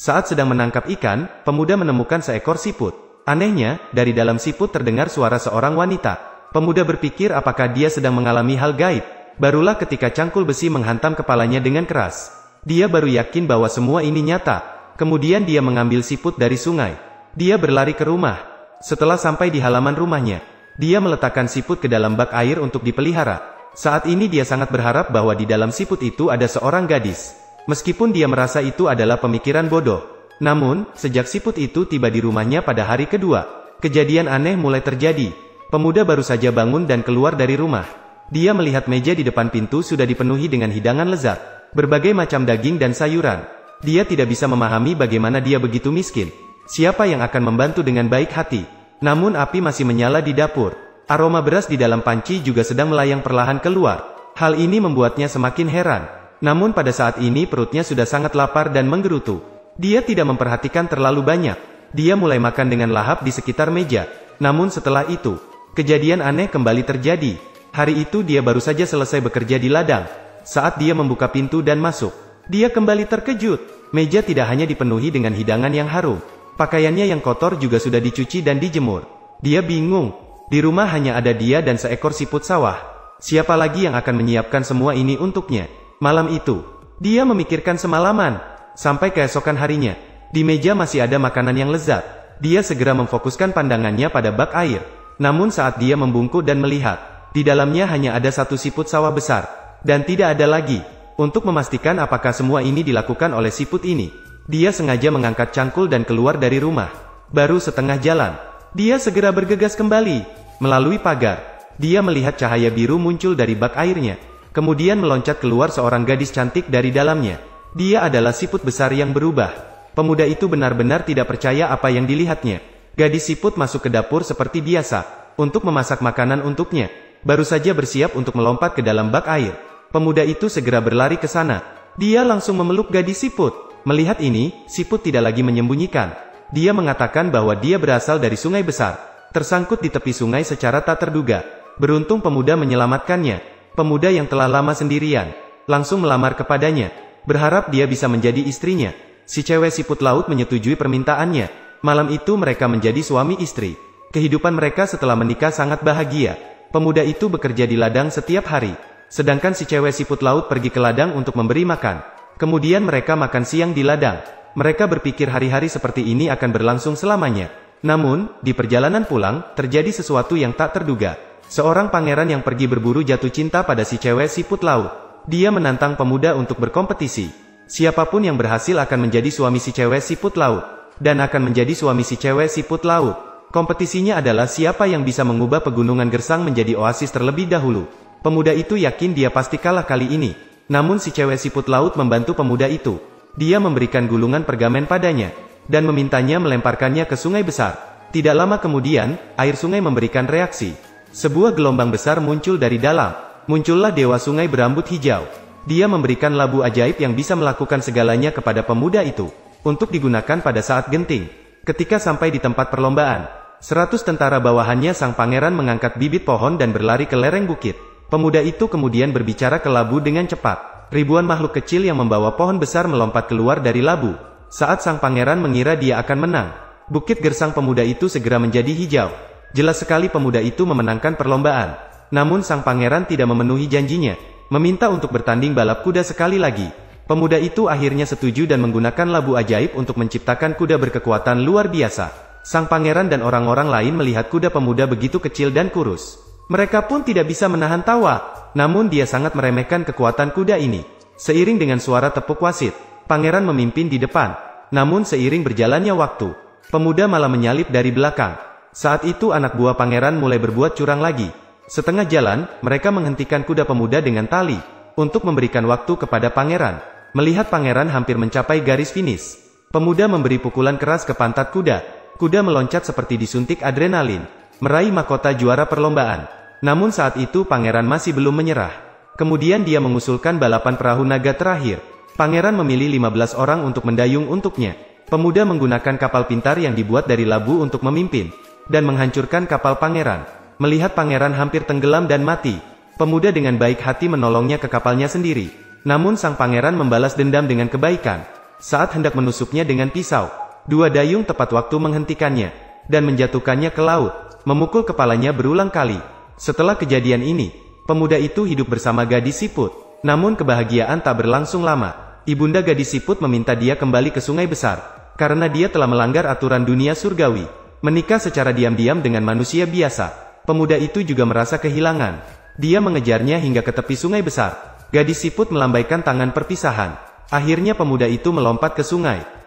Saat sedang menangkap ikan, pemuda menemukan seekor siput. Anehnya, dari dalam siput terdengar suara seorang wanita. Pemuda berpikir apakah dia sedang mengalami hal gaib. Barulah ketika cangkul besi menghantam kepalanya dengan keras. Dia baru yakin bahwa semua ini nyata. Kemudian dia mengambil siput dari sungai. Dia berlari ke rumah. Setelah sampai di halaman rumahnya, dia meletakkan siput ke dalam bak air untuk dipelihara. Saat ini dia sangat berharap bahwa di dalam siput itu ada seorang gadis. Meskipun dia merasa itu adalah pemikiran bodoh. Namun, sejak siput itu tiba di rumahnya pada hari kedua, kejadian aneh mulai terjadi. Pemuda baru saja bangun dan keluar dari rumah. Dia melihat meja di depan pintu sudah dipenuhi dengan hidangan lezat, berbagai macam daging dan sayuran. Dia tidak bisa memahami bagaimana dia begitu miskin. Siapa yang akan membantu dengan baik hati? Namun api masih menyala di dapur. Aroma beras di dalam panci juga sedang melayang perlahan keluar. Hal ini membuatnya semakin heran. Namun pada saat ini perutnya sudah sangat lapar dan menggerutu. Dia tidak memperhatikan terlalu banyak. Dia mulai makan dengan lahap di sekitar meja. Namun setelah itu, kejadian aneh kembali terjadi. Hari itu dia baru saja selesai bekerja di ladang. Saat dia membuka pintu dan masuk, dia kembali terkejut. Meja tidak hanya dipenuhi dengan hidangan yang harum. Pakaiannya yang kotor juga sudah dicuci dan dijemur. Dia bingung. Di rumah hanya ada dia dan seekor siput sawah. Siapa lagi yang akan menyiapkan semua ini untuknya? Malam itu, dia memikirkan semalaman, sampai keesokan harinya. Di meja masih ada makanan yang lezat. Dia segera memfokuskan pandangannya pada bak air. Namun saat dia membungkuk dan melihat, di dalamnya hanya ada satu siput sawah besar. Dan tidak ada lagi. Untuk memastikan apakah semua ini dilakukan oleh siput ini, dia sengaja mengangkat cangkul dan keluar dari rumah. Baru setengah jalan, dia segera bergegas kembali. Melalui pagar, dia melihat cahaya biru muncul dari bak airnya. Kemudian meloncat keluar seorang gadis cantik dari dalamnya. Dia adalah siput besar yang berubah. Pemuda itu benar-benar tidak percaya apa yang dilihatnya. Gadis siput masuk ke dapur seperti biasa, untuk memasak makanan untuknya. Baru saja bersiap untuk melompat ke dalam bak air. Pemuda itu segera berlari ke sana. Dia langsung memeluk gadis siput. Melihat ini, siput tidak lagi menyembunyikan. Dia mengatakan bahwa dia berasal dari sungai besar. Tersangkut di tepi sungai secara tak terduga. Beruntung pemuda menyelamatkannya. Pemuda yang telah lama sendirian, langsung melamar kepadanya, berharap dia bisa menjadi istrinya. Si cewek siput laut menyetujui permintaannya. Malam itu mereka menjadi suami istri. Kehidupan mereka setelah menikah sangat bahagia. Pemuda itu bekerja di ladang setiap hari. Sedangkan si cewek siput laut pergi ke ladang untuk memberi makan. Kemudian mereka makan siang di ladang. Mereka berpikir hari-hari seperti ini akan berlangsung selamanya. Namun, di perjalanan pulang, terjadi sesuatu yang tak terduga. Seorang pangeran yang pergi berburu jatuh cinta pada si cewek siput laut. Dia menantang pemuda untuk berkompetisi. Siapapun yang berhasil akan menjadi suami si cewek siput laut. Dan akan menjadi suami si cewek siput laut. Kompetisinya adalah siapa yang bisa mengubah pegunungan gersang menjadi oasis terlebih dahulu. Pemuda itu yakin dia pasti kalah kali ini. Namun si cewek siput laut membantu pemuda itu. Dia memberikan gulungan pergamen padanya. Dan memintanya melemparkannya ke sungai besar. Tidak lama kemudian, air sungai memberikan reaksi. Sebuah gelombang besar muncul dari dalam. Muncullah dewa sungai berambut hijau. Dia memberikan labu ajaib yang bisa melakukan segalanya kepada pemuda itu, untuk digunakan pada saat genting. Ketika sampai di tempat perlombaan, seratus tentara bawahannya sang pangeran mengangkat bibit pohon dan berlari ke lereng bukit. Pemuda itu kemudian berbicara ke labu dengan cepat. Ribuan makhluk kecil yang membawa pohon besar melompat keluar dari labu. Saat sang pangeran mengira dia akan menang, bukit gersang pemuda itu segera menjadi hijau. Jelas sekali pemuda itu memenangkan perlombaan. Namun sang pangeran tidak memenuhi janjinya, meminta untuk bertanding balap kuda sekali lagi. Pemuda itu akhirnya setuju dan menggunakan labu ajaib untuk menciptakan kuda berkekuatan luar biasa. Sang pangeran dan orang-orang lain melihat kuda pemuda begitu kecil dan kurus. Mereka pun tidak bisa menahan tawa, namun dia sangat meremehkan kekuatan kuda ini. Seiring dengan suara tepuk wasit, pangeran memimpin di depan. Namun seiring berjalannya waktu, pemuda malah menyalip dari belakang. Saat itu anak buah pangeran mulai berbuat curang lagi. Setengah jalan, mereka menghentikan kuda pemuda dengan tali, untuk memberikan waktu kepada pangeran. Melihat pangeran hampir mencapai garis finish, pemuda memberi pukulan keras ke pantat kuda. Kuda meloncat seperti disuntik adrenalin, meraih mahkota juara perlombaan. Namun saat itu pangeran masih belum menyerah. Kemudian dia mengusulkan balapan perahu naga terakhir. Pangeran memilih 15 orang untuk mendayung untuknya. Pemuda menggunakan kapal pintar yang dibuat dari labu untuk memimpin dan menghancurkan kapal pangeran. Melihat pangeran hampir tenggelam dan mati, pemuda dengan baik hati menolongnya ke kapalnya sendiri. Namun sang pangeran membalas dendam dengan kebaikan. Saat hendak menusuknya dengan pisau, dua dayung tepat waktu menghentikannya, dan menjatuhkannya ke laut, memukul kepalanya berulang kali. Setelah kejadian ini, pemuda itu hidup bersama gadis siput. Namun kebahagiaan tak berlangsung lama. Ibunda gadis siput meminta dia kembali ke sungai besar, karena dia telah melanggar aturan dunia surgawi. Menikah secara diam-diam dengan manusia biasa. Pemuda itu juga merasa kehilangan. Dia mengejarnya hingga ke tepi sungai besar. Gadis siput melambaikan tangan perpisahan. Akhirnya pemuda itu melompat ke sungai.